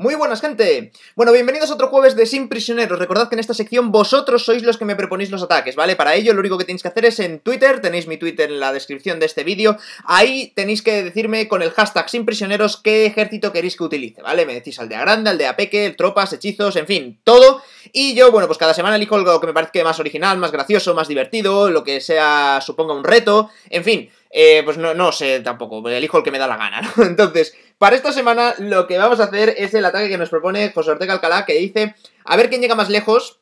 Muy buenas, gente. Bueno, bienvenidos a otro jueves de Sin Prisioneros. Recordad que en esta sección vosotros sois los que me proponéis los ataques, ¿vale? Para ello lo único que tenéis que hacer es en Twitter, tenéis mi Twitter en la descripción de este vídeo. Ahí tenéis que decirme con el hashtag Sin Prisioneros qué ejército queréis que utilice, ¿vale? Me decís aldea grande, aldea peque, tropas, hechizos, en fin, todo. Y yo, bueno, pues cada semana elijo lo que me parezca más original, más gracioso, más divertido, lo que sea, suponga un reto, en fin. Eh, pues no, no sé tampoco, elijo el que me da la gana, ¿no? Entonces, para esta semana lo que vamos a hacer es el ataque que nos propone José Ortega Alcalá, que dice, a ver quién llega más lejos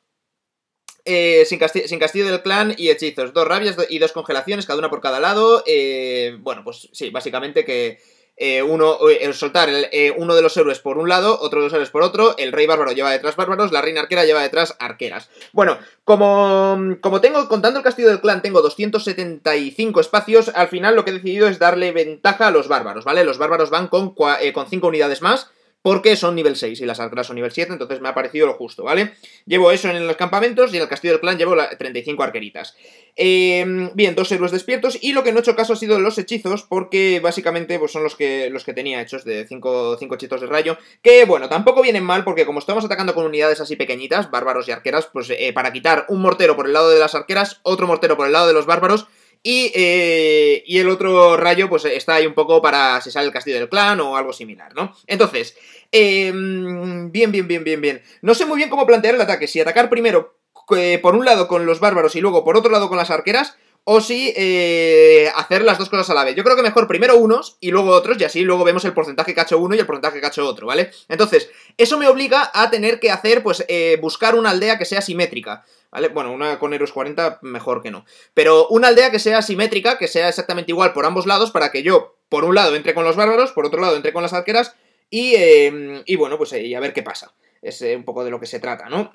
eh, sin, castillo, del clan y hechizos. Dos rabias y dos congelaciones, cada una por cada lado. Eh, bueno, pues sí, básicamente que eh, uno, eh, soltar eh, uno de los héroes por un lado, otro de los héroes por otro, el rey bárbaro lleva detrás bárbaros, la reina arquera lleva detrás arqueras. Bueno, como, como tengo, contando el castillo del clan, tengo 275 espacios, al final lo que he decidido es darle ventaja a los bárbaros, ¿vale? Los bárbaros van con 5 unidades más, porque son nivel 6 y las arqueras son nivel 7, entonces me ha parecido lo justo, ¿vale? Llevo eso en los campamentos y en el castillo del clan llevo 35 arqueritas. Em, bien, dos héroes despiertos y lo que no he hecho caso ha sido los hechizos porque básicamente pues, son los que, los que tenía hechos de 5 hechizos de rayo, que bueno, tampoco vienen mal porque como estamos atacando con unidades así pequeñitas, bárbaros y arqueras, pues eh, para quitar un mortero por el lado de las arqueras, otro mortero por el lado de los bárbaros y, eh, y, el otro rayo, pues está ahí un poco para si sale el castillo del clan o algo similar, ¿no? Entonces, em, bien, bien, bien, bien, bien. No sé muy bien cómo plantear el ataque. Si atacar primero, eh, por un lado, con los bárbaros y luego por otro lado con las arqueras, o si eh, hacer las dos cosas a la vez. Yo creo que mejor primero unos y luego otros, y así luego vemos el porcentaje que ha hecho uno y el porcentaje que ha otro, ¿vale? Entonces, eso me obliga a tener que hacer, pues, eh, buscar una aldea que sea simétrica, ¿vale? Bueno, una con Eros 40 mejor que no. Pero una aldea que sea simétrica, que sea exactamente igual por ambos lados, para que yo, por un lado, entre con los bárbaros, por otro lado, entre con las arqueras, y, eh, y bueno, pues a ver qué pasa. Es un poco de lo que se trata, ¿no?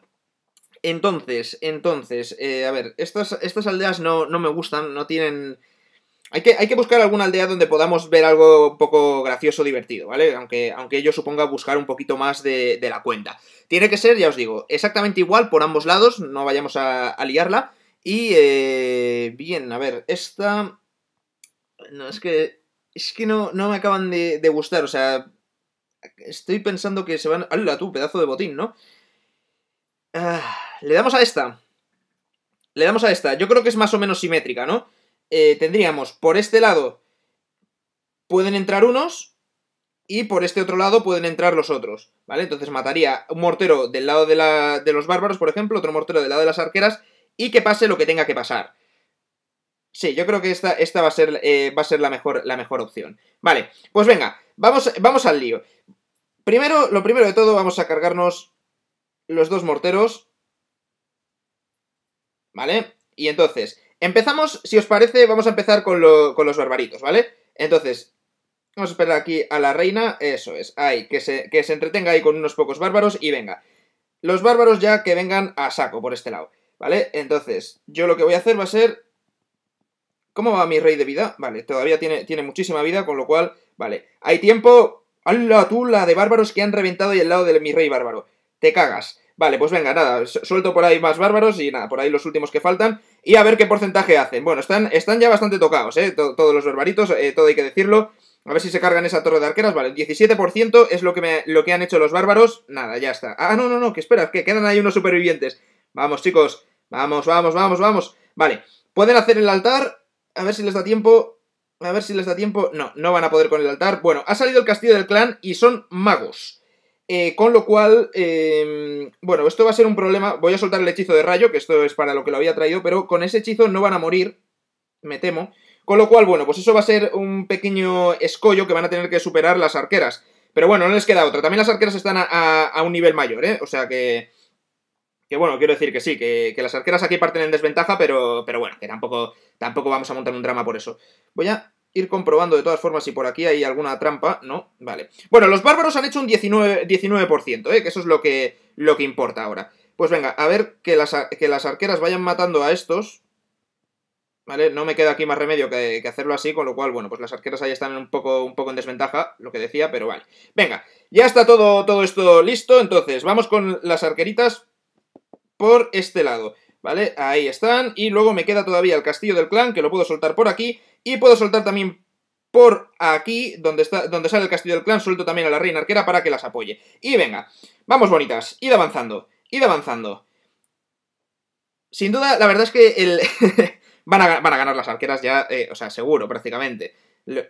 Entonces, entonces, eh, a ver, estas, estas aldeas no, me gustan, no tienen... Hay que, hay que, buscar alguna aldea donde podamos ver algo un poco gracioso, divertido, ¿vale? Aunque, aunque yo suponga buscar un poquito más de, de, la cuenta. Tiene que ser, ya os digo, exactamente igual por ambos lados, no vayamos a, liarla. Y, eh, bien, a ver, esta... No, es que... Es que no, no me acaban de, gustar, o sea... Estoy pensando que se van... ¡Hala, tú, pedazo de botín, ¿no? Ah, le damos a esta. Le damos a esta. Yo creo que es más o menos simétrica, ¿no? Eh, tendríamos por este lado pueden entrar unos y por este otro lado pueden entrar los otros, ¿vale? Entonces mataría un mortero del lado de, la, de los bárbaros, por ejemplo, otro mortero del lado de las arqueras y que pase lo que tenga que pasar. Sí, yo creo que esta, esta va a ser, eh, va a ser la, mejor, la mejor opción. Vale, pues venga, vamos, vamos al lío. Primero, lo primero de todo, vamos a cargarnos los dos morteros. ¿Vale? Y entonces, empezamos, si os parece, vamos a empezar con, con los barbaritos, ¿vale? Entonces, vamos a esperar aquí a la reina, eso es, ahí, que se, que se entretenga ahí con unos pocos bárbaros y venga. Los bárbaros ya que vengan a saco por este lado, ¿vale? Entonces, yo lo que voy a hacer va a ser... ¿Cómo va mi rey de vida? Vale, todavía tiene, tiene muchísima vida, con lo cual, vale. Hay tiempo, ¡Hala tú, la de bárbaros que han reventado y el lado de mi rey bárbaro! te cagas. Vale, pues venga, nada, suelto por ahí más bárbaros y nada, por ahí los últimos que faltan. Y a ver qué porcentaje hacen. Bueno, están, están ya bastante tocados, ¿eh? todos los barbaritos, eh, todo hay que decirlo. A ver si se cargan esa torre de arqueras. Vale, el 17% es lo que, me, lo que han hecho los bárbaros. Nada, ya está. Ah, no, no, no, que espera, que quedan ahí unos supervivientes. Vamos, chicos. Vamos, vamos, vamos, vamos. Vale, pueden hacer el altar. A ver si les da tiempo. A ver si les da tiempo. No, no van a poder con el altar. Bueno, ha salido el castillo del clan y son magos. Eh, con lo cual, em, bueno, esto va a ser un problema. Voy a soltar el hechizo de rayo, que esto es para lo que lo había traído, pero con ese hechizo no van a morir, me temo. Con lo cual, bueno, pues eso va a ser un pequeño escollo que van a tener que superar las arqueras. Pero bueno, no les queda otra. También las arqueras están a, un nivel mayor, ¿eh? O sea que... Que bueno, quiero decir que sí, que, que, las arqueras aquí parten en desventaja, pero, pero bueno, que tampoco, tampoco vamos a montar un drama por eso. Voy a ir comprobando de todas formas si por aquí hay alguna trampa, ¿no? Vale. Bueno, los bárbaros han hecho un 19%, ¿eh? que eso es lo que, lo que importa ahora. Pues venga, a ver que las, que las arqueras vayan matando a estos. ¿Vale? No me queda aquí más remedio que, hacerlo así, con lo cual, bueno, pues las arqueras ahí están un poco, un poco en desventaja, lo que decía, pero vale. Venga, ya está todo, todo esto listo, entonces vamos con las arqueritas por este lado. ¿Vale? Ahí están, y luego me queda todavía el castillo del clan, que lo puedo soltar por aquí, y puedo soltar también por aquí, donde, está, donde sale el castillo del clan, suelto también a la reina arquera para que las apoye. Y venga, vamos bonitas, id avanzando, id avanzando. Sin duda, la verdad es que el... van, a, van, a, ganar las arqueras ya, eh, o sea, seguro, prácticamente.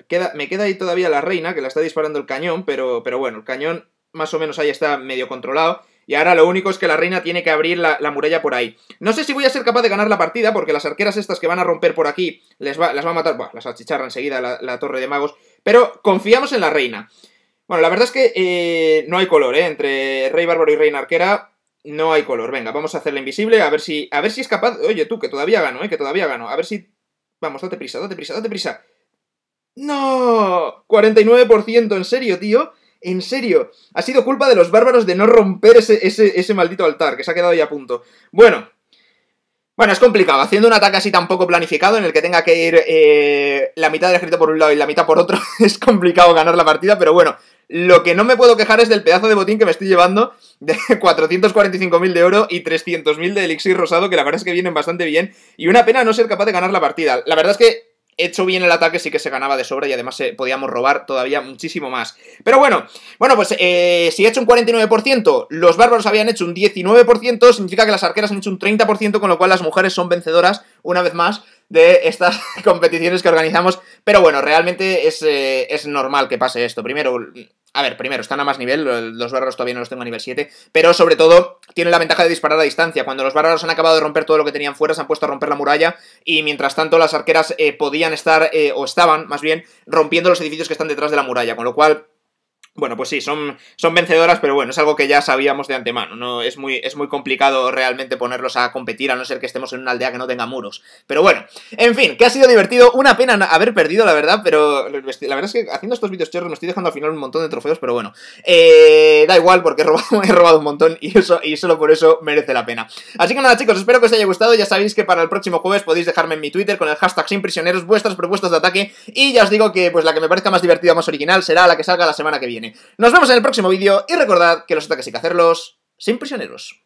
Queda, me queda ahí todavía la reina, que la está disparando el cañón, pero, pero bueno, el cañón más o menos ahí está medio controlado. Y ahora lo único es que la reina tiene que abrir la, muralla por ahí. No sé si voy a ser capaz de ganar la partida, porque las arqueras estas que van a romper por aquí les va, las va a matar. Buah, las achicharra enseguida la, torre de magos. Pero confiamos en la reina. Bueno, la verdad es que eh, no hay color, ¿eh? Entre rey bárbaro y reina arquera no hay color. Venga, vamos a hacerla invisible, a ver si, a ver si es capaz... Oye, tú, que todavía gano, ¿eh? Que todavía gano. A ver si... Vamos, date prisa, date prisa, date prisa. ¡No! 49%, ¿en serio, tío? En serio, ha sido culpa de los bárbaros de no romper ese, maldito altar, que se ha quedado ahí a punto. Bueno, bueno, es complicado. Haciendo un ataque así tan poco planificado, en el que tenga que ir eh, la mitad del ejército por un lado y la mitad por otro, es complicado ganar la partida, pero bueno. Lo que no me puedo quejar es del pedazo de botín que me estoy llevando, de 445.000 de oro y 300.000 de elixir rosado, que la verdad es que vienen bastante bien, y una pena no ser capaz de ganar la partida. La verdad es que hecho bien el ataque sí que se ganaba de sobra y además eh, podíamos robar todavía muchísimo más. Pero bueno, bueno pues eh, si he hecho un 49%, los bárbaros habían hecho un 19%, significa que las arqueras han hecho un 30%, con lo cual las mujeres son vencedoras una vez más, de estas competiciones que organizamos. Pero bueno, realmente es, eh, es normal que pase esto. Primero, a ver, primero, están a más nivel, los bárbaros todavía no los tengo a nivel 7, pero sobre todo tienen la ventaja de disparar a distancia. Cuando los bárbaros han acabado de romper todo lo que tenían fuera, se han puesto a romper la muralla y mientras tanto las arqueras eh, podían estar, eh, o estaban más bien, rompiendo los edificios que están detrás de la muralla, con lo cual bueno, pues sí, son, son vencedoras, pero bueno, es algo que ya sabíamos de antemano. No, es, muy, es muy complicado realmente ponerlos a competir, a no ser que estemos en una aldea que no tenga muros. Pero bueno, en fin, que ha sido divertido. Una pena haber perdido, la verdad, pero la verdad es que haciendo estos vídeos chorros me estoy dejando al final un montón de trofeos, pero bueno. Eh, da igual, porque he robado, he robado un montón y, eso, y solo por eso merece la pena. Así que nada, chicos, espero que os haya gustado. Ya sabéis que para el próximo jueves podéis dejarme en mi Twitter con el hashtag sin prisioneros vuestras propuestas de ataque. Y ya os digo que pues la que me parezca más divertida, más original, será la que salga la semana que viene. Nos vemos en el próximo vídeo y recordad que los ataques hay que hacerlos sin prisioneros.